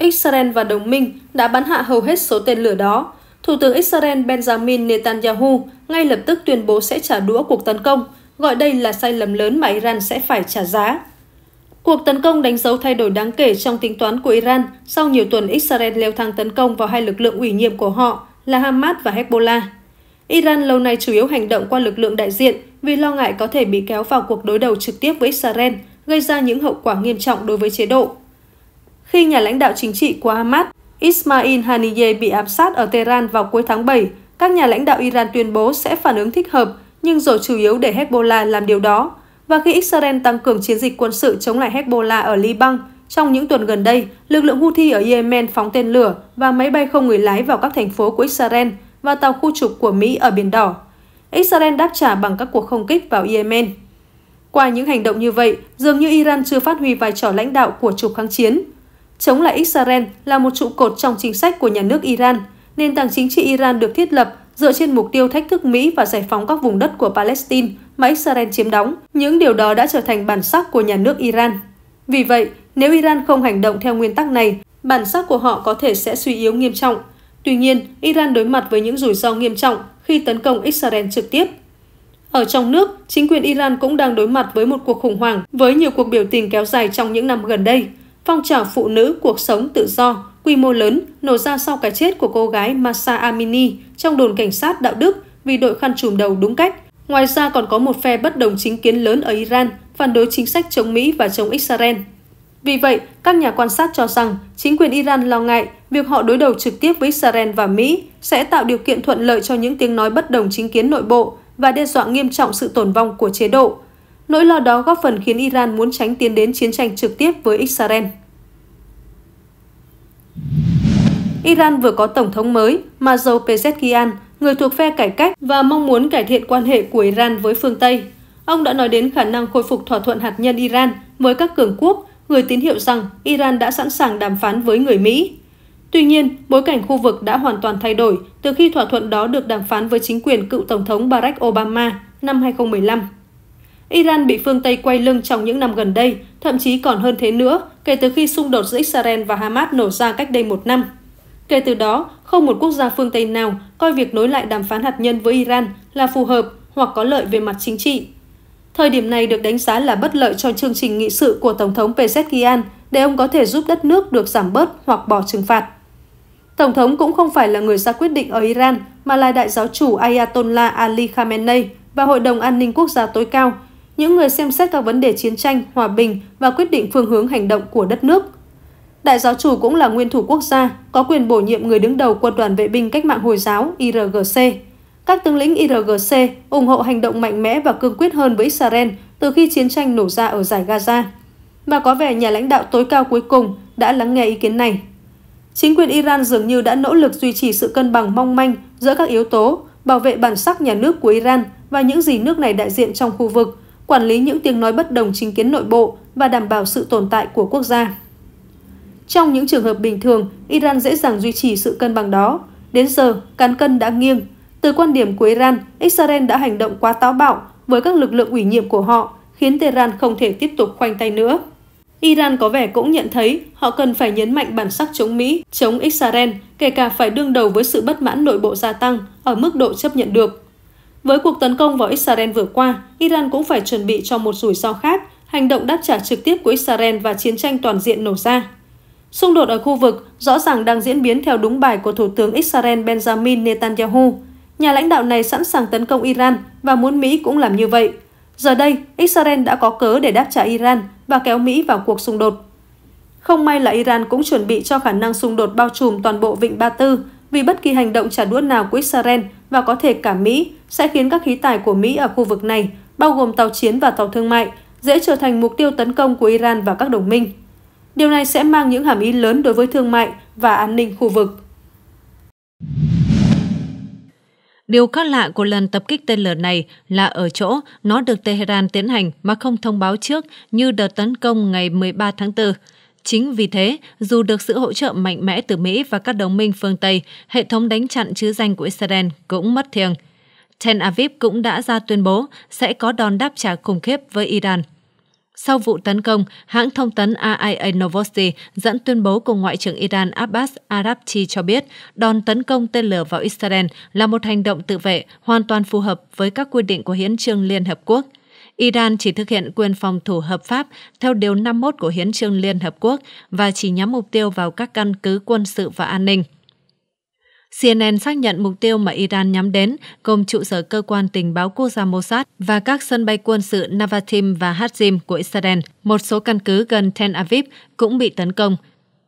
Israel và đồng minh đã bắn hạ hầu hết số tên lửa đó. Thủ tướng Israel Benjamin Netanyahu ngay lập tức tuyên bố sẽ trả đũa cuộc tấn công, gọi đây là sai lầm lớn mà Iran sẽ phải trả giá. Cuộc tấn công đánh dấu thay đổi đáng kể trong tính toán của Iran sau nhiều tuần Israel leo thang tấn công vào hai lực lượng ủy nhiệm của họ là Hamas và Hezbollah. Iran lâu nay chủ yếu hành động qua lực lượng đại diện vì lo ngại có thể bị kéo vào cuộc đối đầu trực tiếp với Israel, gây ra những hậu quả nghiêm trọng đối với chế độ khi nhà lãnh đạo chính trị của Hamas Ismail Haniyeh bị ám sát ở Tehran vào cuối tháng 7, các nhà lãnh đạo Iran tuyên bố sẽ phản ứng thích hợp, nhưng rồi chủ yếu để Hezbollah làm điều đó. Và khi Israel tăng cường chiến dịch quân sự chống lại Hezbollah ở Liban, trong những tuần gần đây, lực lượng Houthi ở Yemen phóng tên lửa và máy bay không người lái vào các thành phố của Israel và tàu khu trục của Mỹ ở Biển Đỏ. Israel đáp trả bằng các cuộc không kích vào Yemen. Qua những hành động như vậy, dường như Iran chưa phát huy vai trò lãnh đạo của trục kháng chiến chống lại Israel là một trụ cột trong chính sách của nhà nước Iran. Nền tảng chính trị Iran được thiết lập dựa trên mục tiêu thách thức Mỹ và giải phóng các vùng đất của Palestine mà Israel chiếm đóng. Những điều đó đã trở thành bản sắc của nhà nước Iran. Vì vậy, nếu Iran không hành động theo nguyên tắc này, bản sắc của họ có thể sẽ suy yếu nghiêm trọng. Tuy nhiên, Iran đối mặt với những rủi ro nghiêm trọng khi tấn công Israel trực tiếp. Ở trong nước, chính quyền Iran cũng đang đối mặt với một cuộc khủng hoảng với nhiều cuộc biểu tình kéo dài trong những năm gần đây – Phong trào phụ nữ cuộc sống tự do quy mô lớn nổ ra sau cái chết của cô gái Masa Amini trong đồn cảnh sát đạo đức vì đội khăn trùm đầu đúng cách. Ngoài ra còn có một phe bất đồng chính kiến lớn ở Iran phản đối chính sách chống Mỹ và chống Israel. Vì vậy, các nhà quan sát cho rằng chính quyền Iran lo ngại việc họ đối đầu trực tiếp với Israel và Mỹ sẽ tạo điều kiện thuận lợi cho những tiếng nói bất đồng chính kiến nội bộ và đe dọa nghiêm trọng sự tồn vong của chế độ, Nỗi lo đó góp phần khiến Iran muốn tránh tiến đến chiến tranh trực tiếp với Israel. Iran vừa có tổng thống mới, Mazo Pezeshkian, người thuộc phe cải cách và mong muốn cải thiện quan hệ của Iran với phương Tây. Ông đã nói đến khả năng khôi phục thỏa thuận hạt nhân Iran với các cường quốc, người tín hiệu rằng Iran đã sẵn sàng đàm phán với người Mỹ. Tuy nhiên, bối cảnh khu vực đã hoàn toàn thay đổi từ khi thỏa thuận đó được đàm phán với chính quyền cựu Tổng thống Barack Obama năm 2015. Iran bị phương Tây quay lưng trong những năm gần đây, thậm chí còn hơn thế nữa, kể từ khi xung đột giữa Israel và Hamas nổ ra cách đây một năm. Kể từ đó, không một quốc gia phương Tây nào coi việc nối lại đàm phán hạt nhân với Iran là phù hợp hoặc có lợi về mặt chính trị. Thời điểm này được đánh giá là bất lợi cho chương trình nghị sự của Tổng thống Pezeshkian để ông có thể giúp đất nước được giảm bớt hoặc bỏ trừng phạt. Tổng thống cũng không phải là người ra quyết định ở Iran, mà là đại giáo chủ Ayatollah Ali Khamenei và Hội đồng An ninh Quốc gia tối cao, những người xem xét các vấn đề chiến tranh, hòa bình và quyết định phương hướng hành động của đất nước. Đại giáo chủ cũng là nguyên thủ quốc gia, có quyền bổ nhiệm người đứng đầu quân đoàn vệ binh cách mạng Hồi giáo IRGC. Các tướng lĩnh IRGC ủng hộ hành động mạnh mẽ và cương quyết hơn với Israel từ khi chiến tranh nổ ra ở giải Gaza. Và có vẻ nhà lãnh đạo tối cao cuối cùng đã lắng nghe ý kiến này. Chính quyền Iran dường như đã nỗ lực duy trì sự cân bằng mong manh giữa các yếu tố, bảo vệ bản sắc nhà nước của Iran và những gì nước này đại diện trong khu vực, quản lý những tiếng nói bất đồng chính kiến nội bộ và đảm bảo sự tồn tại của quốc gia. Trong những trường hợp bình thường, Iran dễ dàng duy trì sự cân bằng đó. Đến giờ, cán cân đã nghiêng. Từ quan điểm của Iran, Israel đã hành động quá táo bạo với các lực lượng ủy nhiệm của họ, khiến Tehran không thể tiếp tục khoanh tay nữa. Iran có vẻ cũng nhận thấy họ cần phải nhấn mạnh bản sắc chống Mỹ, chống Israel, kể cả phải đương đầu với sự bất mãn nội bộ gia tăng ở mức độ chấp nhận được. Với cuộc tấn công vào Israel vừa qua, Iran cũng phải chuẩn bị cho một rủi ro khác, hành động đáp trả trực tiếp của Israel và chiến tranh toàn diện nổ ra. Xung đột ở khu vực rõ ràng đang diễn biến theo đúng bài của Thủ tướng Israel Benjamin Netanyahu. Nhà lãnh đạo này sẵn sàng tấn công Iran và muốn Mỹ cũng làm như vậy. Giờ đây, Israel đã có cớ để đáp trả Iran và kéo Mỹ vào cuộc xung đột. Không may là Iran cũng chuẩn bị cho khả năng xung đột bao trùm toàn bộ Vịnh Ba Tư vì bất kỳ hành động trả đũa nào của Israel và có thể cả Mỹ sẽ khiến các khí tài của Mỹ ở khu vực này, bao gồm tàu chiến và tàu thương mại, dễ trở thành mục tiêu tấn công của Iran và các đồng minh. Điều này sẽ mang những hàm ý lớn đối với thương mại và an ninh khu vực. Điều khác lạ của lần tập kích tên lửa này là ở chỗ nó được Tehran tiến hành mà không thông báo trước như đợt tấn công ngày 13 tháng 4. Chính vì thế, dù được sự hỗ trợ mạnh mẽ từ Mỹ và các đồng minh phương Tây, hệ thống đánh chặn chứ danh của Israel cũng mất thiêng. Tel Aviv cũng đã ra tuyên bố sẽ có đòn đáp trả khủng khiếp với Iran. Sau vụ tấn công, hãng thông tấn AIA Novosti dẫn tuyên bố của Ngoại trưởng Iran Abbas Arabchi cho biết đòn tấn công tên lửa vào Israel là một hành động tự vệ hoàn toàn phù hợp với các quy định của Hiến trương Liên Hợp Quốc – Iran chỉ thực hiện quyền phòng thủ hợp pháp theo Điều 51 của Hiến trương Liên Hợp Quốc và chỉ nhắm mục tiêu vào các căn cứ quân sự và an ninh. CNN xác nhận mục tiêu mà Iran nhắm đến gồm trụ sở cơ quan tình báo quốc gia Mossad và các sân bay quân sự Navatim và Hatzim của Israel. Một số căn cứ gần Tel Aviv cũng bị tấn công,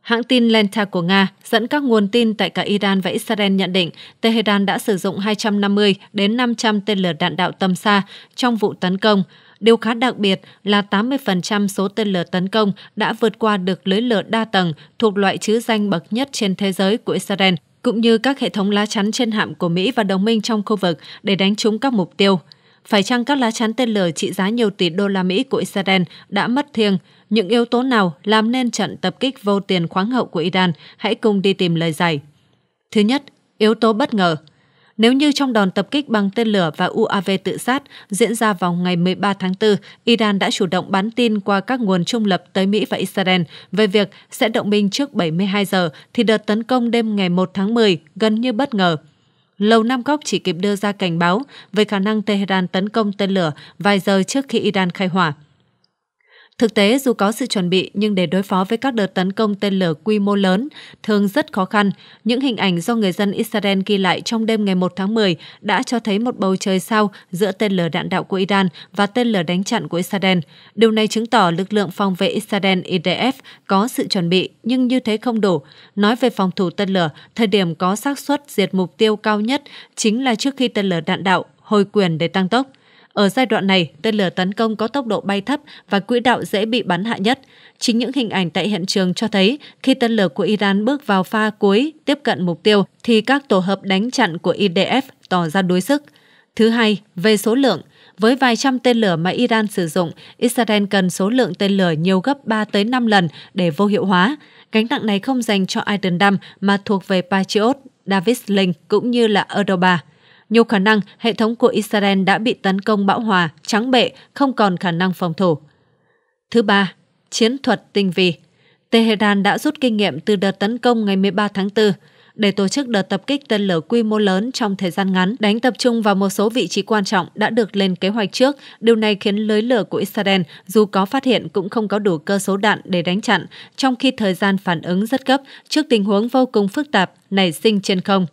Hãng tin Lenta của Nga dẫn các nguồn tin tại cả Iran và Israel nhận định Tehran đã sử dụng 250 đến 500 tên lửa đạn đạo tầm xa trong vụ tấn công. Điều khá đặc biệt là 80% số tên lửa tấn công đã vượt qua được lưới lửa đa tầng thuộc loại chứ danh bậc nhất trên thế giới của Israel, cũng như các hệ thống lá chắn trên hạm của Mỹ và đồng minh trong khu vực để đánh trúng các mục tiêu. Phải chăng các lá chắn tên lửa trị giá nhiều tỷ đô la Mỹ của Israel đã mất thiêng? Những yếu tố nào làm nên trận tập kích vô tiền khoáng hậu của Iran? Hãy cùng đi tìm lời giải. Thứ nhất, yếu tố bất ngờ. Nếu như trong đòn tập kích bằng tên lửa và UAV tự sát diễn ra vào ngày 13 tháng 4, Iran đã chủ động bán tin qua các nguồn trung lập tới Mỹ và Israel về việc sẽ động binh trước 72 giờ thì đợt tấn công đêm ngày 1 tháng 10 gần như bất ngờ. Lầu Năm Góc chỉ kịp đưa ra cảnh báo về khả năng Tehran tấn công tên lửa vài giờ trước khi Iran khai hỏa. Thực tế, dù có sự chuẩn bị nhưng để đối phó với các đợt tấn công tên lửa quy mô lớn thường rất khó khăn. Những hình ảnh do người dân Israel ghi lại trong đêm ngày 1 tháng 10 đã cho thấy một bầu trời sao giữa tên lửa đạn đạo của Iran và tên lửa đánh chặn của Israel. Điều này chứng tỏ lực lượng phòng vệ Israel IDF có sự chuẩn bị nhưng như thế không đủ. Nói về phòng thủ tên lửa, thời điểm có xác suất diệt mục tiêu cao nhất chính là trước khi tên lửa đạn đạo hồi quyền để tăng tốc. Ở giai đoạn này, tên lửa tấn công có tốc độ bay thấp và quỹ đạo dễ bị bắn hạ nhất. Chính những hình ảnh tại hiện trường cho thấy khi tên lửa của Iran bước vào pha cuối tiếp cận mục tiêu thì các tổ hợp đánh chặn của IDF tỏ ra đối sức. Thứ hai, về số lượng, với vài trăm tên lửa mà Iran sử dụng, Israel cần số lượng tên lửa nhiều gấp 3 tới 5 lần để vô hiệu hóa. Gánh nặng này không dành cho Iron Dam mà thuộc về Patriot, Davis Link cũng như là Europa nhiều khả năng hệ thống của Israel đã bị tấn công bão hòa, trắng bệ, không còn khả năng phòng thủ. Thứ ba, chiến thuật tinh vi. Tehran đã rút kinh nghiệm từ đợt tấn công ngày 13 tháng 4 để tổ chức đợt tập kích tên lửa quy mô lớn trong thời gian ngắn, đánh tập trung vào một số vị trí quan trọng đã được lên kế hoạch trước. Điều này khiến lưới lửa của Israel dù có phát hiện cũng không có đủ cơ số đạn để đánh chặn, trong khi thời gian phản ứng rất gấp trước tình huống vô cùng phức tạp nảy sinh trên không.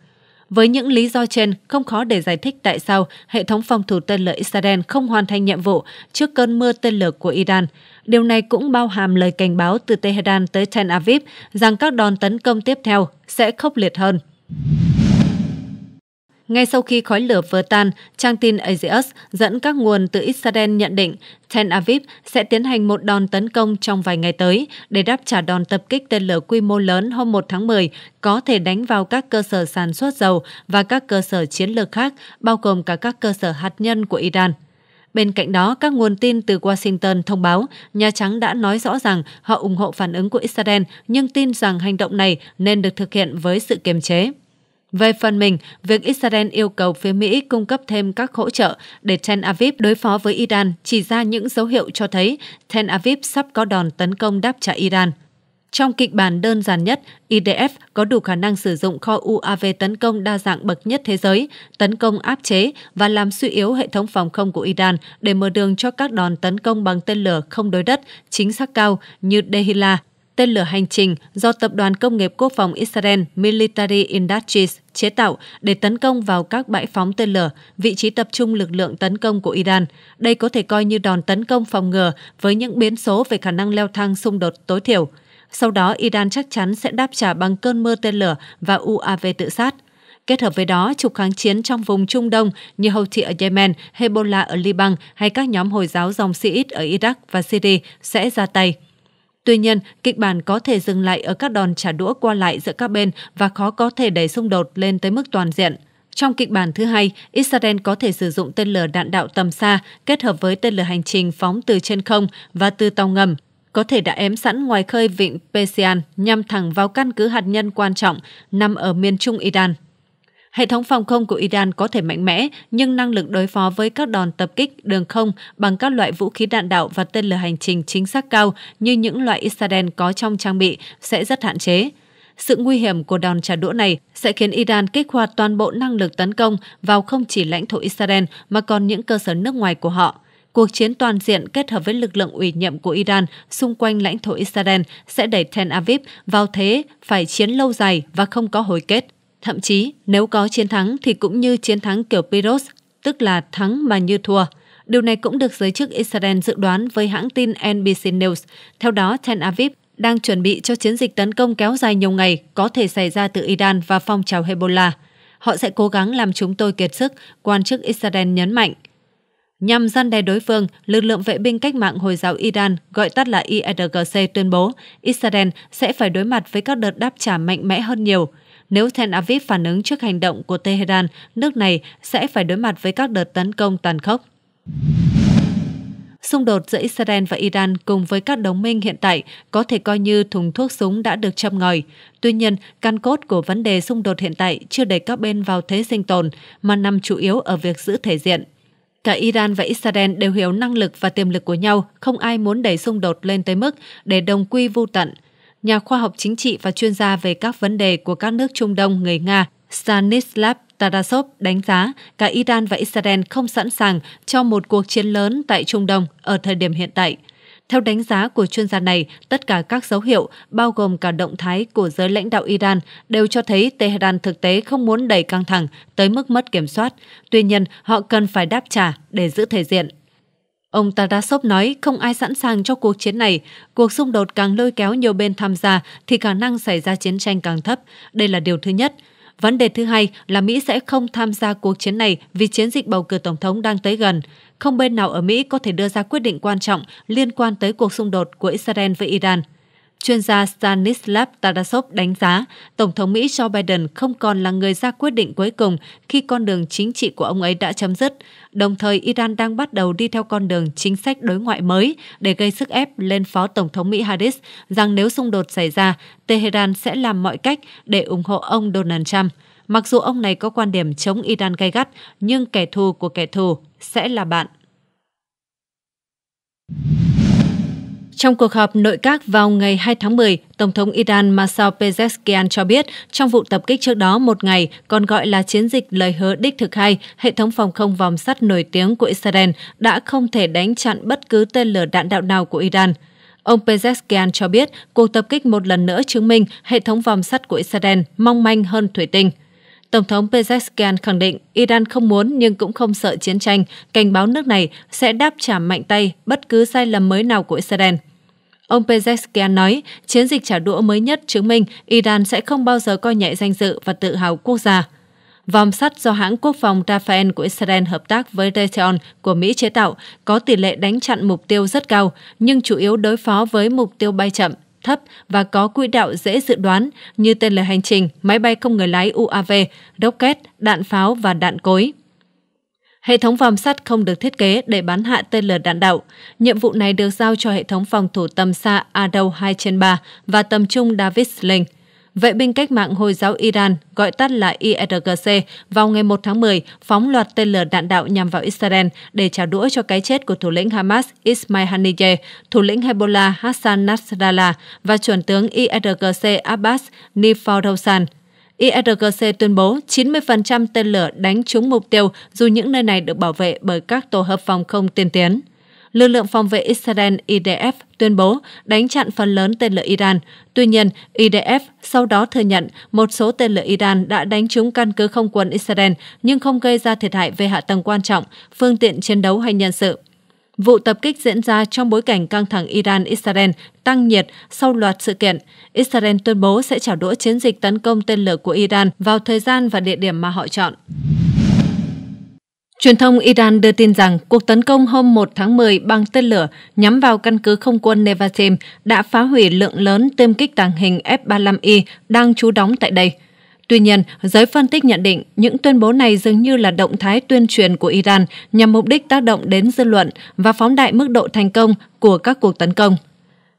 Với những lý do trên, không khó để giải thích tại sao hệ thống phòng thủ tên lửa Israel không hoàn thành nhiệm vụ trước cơn mưa tên lửa của Iran. Điều này cũng bao hàm lời cảnh báo từ Tehran tới Tel Aviv rằng các đòn tấn công tiếp theo sẽ khốc liệt hơn. Ngay sau khi khói lửa vỡ tan, trang tin Axios dẫn các nguồn từ Israel nhận định Tel Aviv sẽ tiến hành một đòn tấn công trong vài ngày tới để đáp trả đòn tập kích tên lửa quy mô lớn hôm 1 tháng 10 có thể đánh vào các cơ sở sản xuất dầu và các cơ sở chiến lược khác, bao gồm cả các cơ sở hạt nhân của Iran. Bên cạnh đó, các nguồn tin từ Washington thông báo Nhà Trắng đã nói rõ rằng họ ủng hộ phản ứng của Israel nhưng tin rằng hành động này nên được thực hiện với sự kiềm chế. Về phần mình, việc Israel yêu cầu phía Mỹ cung cấp thêm các hỗ trợ để Tel Aviv đối phó với Iran chỉ ra những dấu hiệu cho thấy Tel Aviv sắp có đòn tấn công đáp trả Iran. Trong kịch bản đơn giản nhất, IDF có đủ khả năng sử dụng kho UAV tấn công đa dạng bậc nhất thế giới, tấn công áp chế và làm suy yếu hệ thống phòng không của Iran để mở đường cho các đòn tấn công bằng tên lửa không đối đất chính xác cao như Dehila tên lửa hành trình do Tập đoàn Công nghiệp Quốc phòng Israel Military Industries chế tạo để tấn công vào các bãi phóng tên lửa, vị trí tập trung lực lượng tấn công của Iran. Đây có thể coi như đòn tấn công phòng ngừa với những biến số về khả năng leo thang xung đột tối thiểu. Sau đó, Iran chắc chắn sẽ đáp trả bằng cơn mưa tên lửa và UAV tự sát. Kết hợp với đó, trục kháng chiến trong vùng Trung Đông như Houthi ở Yemen, Hezbollah ở Liban hay các nhóm Hồi giáo dòng Siít ở Iraq và Syria sẽ ra tay. Tuy nhiên, kịch bản có thể dừng lại ở các đòn trả đũa qua lại giữa các bên và khó có thể đẩy xung đột lên tới mức toàn diện. Trong kịch bản thứ hai, Israel có thể sử dụng tên lửa đạn đạo tầm xa kết hợp với tên lửa hành trình phóng từ trên không và từ tàu ngầm có thể đã ém sẵn ngoài khơi vịnh Persian nhằm thẳng vào căn cứ hạt nhân quan trọng nằm ở miền trung Iran. Hệ thống phòng không của Iran có thể mạnh mẽ, nhưng năng lực đối phó với các đòn tập kích đường không bằng các loại vũ khí đạn đạo và tên lửa hành trình chính xác cao như những loại Israel có trong trang bị sẽ rất hạn chế. Sự nguy hiểm của đòn trả đũa này sẽ khiến Iran kích hoạt toàn bộ năng lực tấn công vào không chỉ lãnh thổ Israel mà còn những cơ sở nước ngoài của họ. Cuộc chiến toàn diện kết hợp với lực lượng ủy nhiệm của Iran xung quanh lãnh thổ Israel sẽ đẩy Tel Aviv vào thế phải chiến lâu dài và không có hồi kết. Thậm chí, nếu có chiến thắng thì cũng như chiến thắng kiểu Piros, tức là thắng mà như thua. Điều này cũng được giới chức Israel dự đoán với hãng tin NBC News. Theo đó, Tel Aviv đang chuẩn bị cho chiến dịch tấn công kéo dài nhiều ngày có thể xảy ra từ Iran và phong trào Hezbollah. Họ sẽ cố gắng làm chúng tôi kiệt sức, quan chức Israel nhấn mạnh. Nhằm gian đe đối phương, lực lượng vệ binh cách mạng Hồi giáo Iran, gọi tắt là IRGC, e tuyên bố Israel sẽ phải đối mặt với các đợt đáp trả mạnh mẽ hơn nhiều – nếu Tel Aviv phản ứng trước hành động của Tehran, nước này sẽ phải đối mặt với các đợt tấn công tàn khốc. Xung đột giữa Israel và Iran cùng với các đồng minh hiện tại có thể coi như thùng thuốc súng đã được châm ngòi. Tuy nhiên, căn cốt của vấn đề xung đột hiện tại chưa đẩy các bên vào thế sinh tồn, mà nằm chủ yếu ở việc giữ thể diện. Cả Iran và Israel đều hiểu năng lực và tiềm lực của nhau, không ai muốn đẩy xung đột lên tới mức để đồng quy vô tận – nhà khoa học chính trị và chuyên gia về các vấn đề của các nước Trung Đông người Nga Stanislav Tarasov đánh giá cả Iran và Israel không sẵn sàng cho một cuộc chiến lớn tại Trung Đông ở thời điểm hiện tại. Theo đánh giá của chuyên gia này, tất cả các dấu hiệu, bao gồm cả động thái của giới lãnh đạo Iran, đều cho thấy Tehran thực tế không muốn đẩy căng thẳng tới mức mất kiểm soát. Tuy nhiên, họ cần phải đáp trả để giữ thể diện. Ông Tarasov nói không ai sẵn sàng cho cuộc chiến này. Cuộc xung đột càng lôi kéo nhiều bên tham gia thì khả năng xảy ra chiến tranh càng thấp. Đây là điều thứ nhất. Vấn đề thứ hai là Mỹ sẽ không tham gia cuộc chiến này vì chiến dịch bầu cử tổng thống đang tới gần. Không bên nào ở Mỹ có thể đưa ra quyết định quan trọng liên quan tới cuộc xung đột của Israel với Iran. Chuyên gia Stanislav Tadasov đánh giá, Tổng thống Mỹ Joe Biden không còn là người ra quyết định cuối cùng khi con đường chính trị của ông ấy đã chấm dứt. Đồng thời, Iran đang bắt đầu đi theo con đường chính sách đối ngoại mới để gây sức ép lên Phó Tổng thống Mỹ Harris rằng nếu xung đột xảy ra, Tehran sẽ làm mọi cách để ủng hộ ông Donald Trump. Mặc dù ông này có quan điểm chống Iran gay gắt, nhưng kẻ thù của kẻ thù sẽ là bạn. Trong cuộc họp nội các vào ngày 2 tháng 10, Tổng thống Iran Masao Pezeshkian cho biết trong vụ tập kích trước đó một ngày, còn gọi là chiến dịch lời hứa đích thực hay hệ thống phòng không vòng sắt nổi tiếng của Israel đã không thể đánh chặn bất cứ tên lửa đạn đạo nào của Iran. Ông Pezeshkian cho biết cuộc tập kích một lần nữa chứng minh hệ thống vòng sắt của Israel mong manh hơn thủy tinh. Tổng thống Pezeshkian khẳng định Iran không muốn nhưng cũng không sợ chiến tranh, cảnh báo nước này sẽ đáp trả mạnh tay bất cứ sai lầm mới nào của Israel. Ông Pezeshkian nói, chiến dịch trả đũa mới nhất chứng minh Iran sẽ không bao giờ coi nhẹ danh dự và tự hào quốc gia. Vòng sắt do hãng quốc phòng Rafael của Israel hợp tác với Raytheon của Mỹ chế tạo có tỷ lệ đánh chặn mục tiêu rất cao, nhưng chủ yếu đối phó với mục tiêu bay chậm, thấp và có quỹ đạo dễ dự đoán như tên lửa hành trình, máy bay không người lái UAV, rocket, đạn pháo và đạn cối. Hệ thống vòm sắt không được thiết kế để bắn hạ tên lửa đạn đạo. Nhiệm vụ này được giao cho hệ thống phòng thủ tầm xa Adol 2 trên 3 và tầm trung David Sling. Vệ binh cách mạng Hồi giáo Iran, gọi tắt là IRGC, vào ngày 1 tháng 10 phóng loạt tên lửa đạn đạo nhằm vào Israel để trả đũa cho cái chết của thủ lĩnh Hamas Ismail Haniyeh, thủ lĩnh Hezbollah Hassan Nasrallah và chuẩn tướng IRGC Abbas Nifarosan. IRGC tuyên bố 90% tên lửa đánh trúng mục tiêu dù những nơi này được bảo vệ bởi các tổ hợp phòng không tiên tiến. Lực lượng phòng vệ Israel IDF tuyên bố đánh chặn phần lớn tên lửa Iran. Tuy nhiên, IDF sau đó thừa nhận một số tên lửa Iran đã đánh trúng căn cứ không quân Israel nhưng không gây ra thiệt hại về hạ tầng quan trọng, phương tiện chiến đấu hay nhân sự. Vụ tập kích diễn ra trong bối cảnh căng thẳng Iran-Israel tăng nhiệt sau loạt sự kiện. Israel tuyên bố sẽ trả đũa chiến dịch tấn công tên lửa của Iran vào thời gian và địa điểm mà họ chọn. Truyền thông Iran đưa tin rằng cuộc tấn công hôm 1 tháng 10 bằng tên lửa nhắm vào căn cứ không quân Nevatim đã phá hủy lượng lớn tiêm kích tàng hình F-35I đang trú đóng tại đây – Tuy nhiên, giới phân tích nhận định những tuyên bố này dường như là động thái tuyên truyền của Iran nhằm mục đích tác động đến dư luận và phóng đại mức độ thành công của các cuộc tấn công.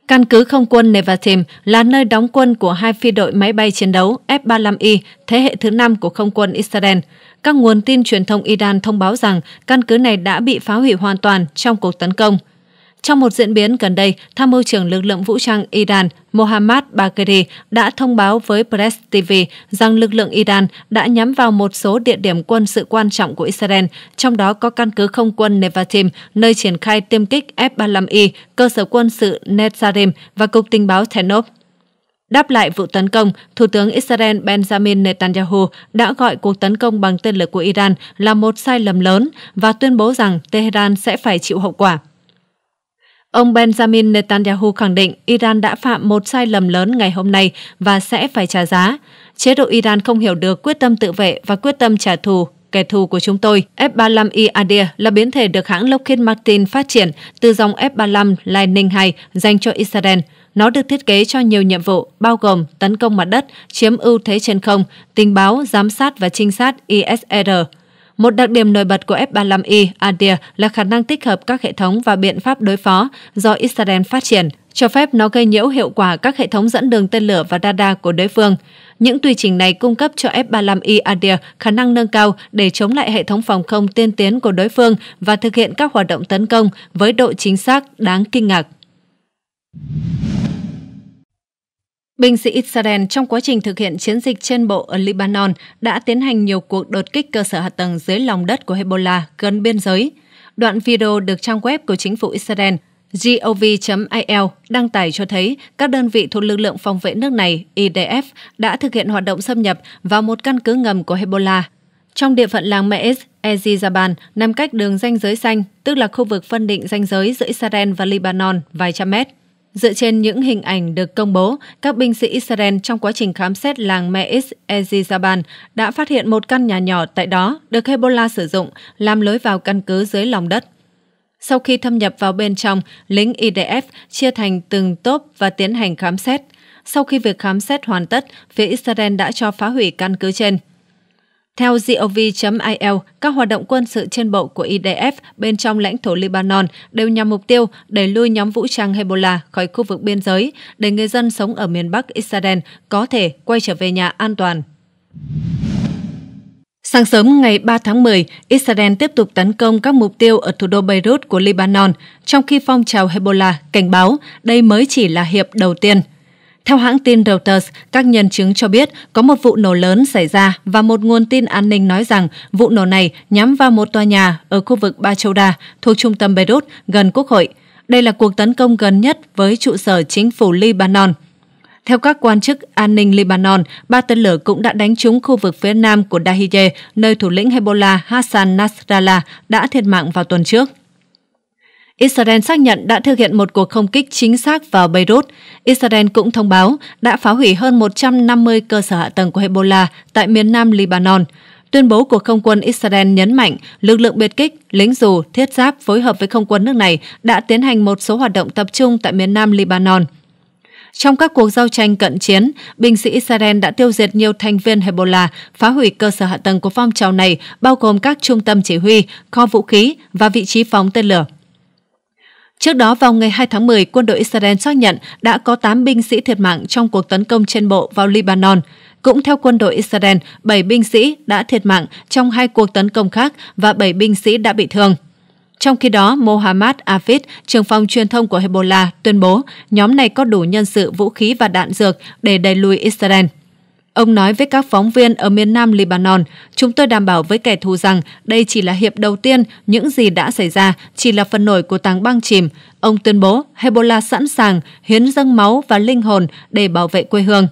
Căn cứ không quân Nevatim là nơi đóng quân của hai phi đội máy bay chiến đấu F-35I thế hệ thứ 5 của không quân Israel. Các nguồn tin truyền thông Iran thông báo rằng căn cứ này đã bị phá hủy hoàn toàn trong cuộc tấn công – trong một diễn biến gần đây, Tham mưu trưởng lực lượng vũ trang Iran Mohammad Bagheri đã thông báo với Press TV rằng lực lượng Iran đã nhắm vào một số địa điểm quân sự quan trọng của Israel, trong đó có căn cứ không quân Nevatim, nơi triển khai tiêm kích F-35I, cơ sở quân sự Netzarim và Cục tình báo Tenov. Đáp lại vụ tấn công, Thủ tướng Israel Benjamin Netanyahu đã gọi cuộc tấn công bằng tên lửa của Iran là một sai lầm lớn và tuyên bố rằng Tehran sẽ phải chịu hậu quả. Ông Benjamin Netanyahu khẳng định Iran đã phạm một sai lầm lớn ngày hôm nay và sẽ phải trả giá. Chế độ Iran không hiểu được quyết tâm tự vệ và quyết tâm trả thù kẻ thù của chúng tôi. F-35I Adir là biến thể được hãng Lockheed Martin phát triển từ dòng F-35 Lightning II dành cho Israel. Nó được thiết kế cho nhiều nhiệm vụ, bao gồm tấn công mặt đất, chiếm ưu thế trên không, tình báo, giám sát và trinh sát ISR, một đặc điểm nổi bật của F-35I Adir là khả năng tích hợp các hệ thống và biện pháp đối phó do Israel phát triển, cho phép nó gây nhiễu hiệu quả các hệ thống dẫn đường tên lửa và radar của đối phương. Những tùy chỉnh này cung cấp cho F-35I Adir khả năng nâng cao để chống lại hệ thống phòng không tiên tiến của đối phương và thực hiện các hoạt động tấn công với độ chính xác đáng kinh ngạc. Binh sĩ Israel trong quá trình thực hiện chiến dịch trên bộ ở Lebanon đã tiến hành nhiều cuộc đột kích cơ sở hạ tầng dưới lòng đất của Hezbollah gần biên giới. Đoạn video được trang web của chính phủ Israel gov.il đăng tải cho thấy các đơn vị thuộc lực lượng phòng vệ nước này IDF đã thực hiện hoạt động xâm nhập vào một căn cứ ngầm của Hezbollah trong địa phận làng Me'ez, Ezizaban nằm cách đường danh giới xanh, tức là khu vực phân định danh giới giữa Israel và Lebanon vài trăm mét. Dựa trên những hình ảnh được công bố, các binh sĩ Israel trong quá trình khám xét làng Meis Ezizaban đã phát hiện một căn nhà nhỏ tại đó được Hezbollah sử dụng làm lối vào căn cứ dưới lòng đất. Sau khi thâm nhập vào bên trong, lính IDF chia thành từng tốp và tiến hành khám xét. Sau khi việc khám xét hoàn tất, phía Israel đã cho phá hủy căn cứ trên – theo gov.il, các hoạt động quân sự trên bộ của IDF bên trong lãnh thổ Lebanon đều nhằm mục tiêu đẩy lui nhóm vũ trang Hezbollah khỏi khu vực biên giới để người dân sống ở miền Bắc Israel có thể quay trở về nhà an toàn. Sáng sớm ngày 3 tháng 10, Israel tiếp tục tấn công các mục tiêu ở thủ đô Beirut của Lebanon, trong khi phong trào Hezbollah cảnh báo đây mới chỉ là hiệp đầu tiên. Theo hãng tin Reuters, các nhân chứng cho biết có một vụ nổ lớn xảy ra và một nguồn tin an ninh nói rằng vụ nổ này nhắm vào một tòa nhà ở khu vực Ba Bachouda thuộc trung tâm Beirut gần quốc hội. Đây là cuộc tấn công gần nhất với trụ sở chính phủ Libanon. Theo các quan chức an ninh Libanon, ba tên lửa cũng đã đánh trúng khu vực phía nam của Dahiye, nơi thủ lĩnh Hezbollah Hassan Nasrallah đã thiệt mạng vào tuần trước. Israel xác nhận đã thực hiện một cuộc không kích chính xác vào Beirut. Israel cũng thông báo đã phá hủy hơn 150 cơ sở hạ tầng của Hezbollah tại miền nam Lebanon. Tuyên bố của không quân Israel nhấn mạnh lực lượng biệt kích, lính dù, thiết giáp phối hợp với không quân nước này đã tiến hành một số hoạt động tập trung tại miền nam Lebanon. Trong các cuộc giao tranh cận chiến, binh sĩ Israel đã tiêu diệt nhiều thành viên Hezbollah, phá hủy cơ sở hạ tầng của phong trào này, bao gồm các trung tâm chỉ huy, kho vũ khí và vị trí phóng tên lửa. Trước đó vào ngày 2 tháng 10, quân đội Israel xác nhận đã có 8 binh sĩ thiệt mạng trong cuộc tấn công trên bộ vào Lebanon. Cũng theo quân đội Israel, 7 binh sĩ đã thiệt mạng trong hai cuộc tấn công khác và 7 binh sĩ đã bị thương. Trong khi đó, Mohammad Afid, trưởng phòng truyền thông của Hezbollah, tuyên bố nhóm này có đủ nhân sự, vũ khí và đạn dược để đẩy lùi Israel. Ông nói với các phóng viên ở miền nam Lebanon, chúng tôi đảm bảo với kẻ thù rằng đây chỉ là hiệp đầu tiên, những gì đã xảy ra chỉ là phần nổi của tảng băng chìm. Ông tuyên bố Hezbollah sẵn sàng hiến dâng máu và linh hồn để bảo vệ quê hương.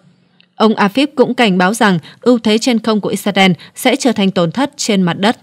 Ông Afif cũng cảnh báo rằng ưu thế trên không của Israel sẽ trở thành tổn thất trên mặt đất.